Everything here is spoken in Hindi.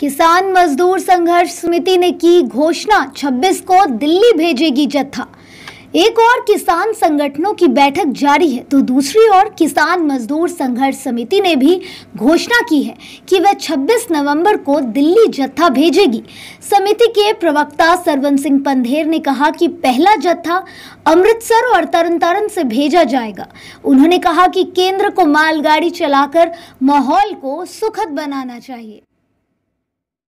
किसान मजदूर संघर्ष समिति ने की घोषणा 26 को दिल्ली भेजेगी जत्था एक और किसान संगठनों की बैठक जारी है तो दूसरी ओर किसान मजदूर संघर्ष समिति ने भी घोषणा की है कि वह 26 नवंबर को दिल्ली जत्था भेजेगी समिति के प्रवक्ता सरवन सिंह पंधेर ने कहा कि पहला जत्था अमृतसर और तरन से भेजा जाएगा उन्होंने कहा कि केंद्र को मालगाड़ी चलाकर माहौल को सुखद बनाना चाहिए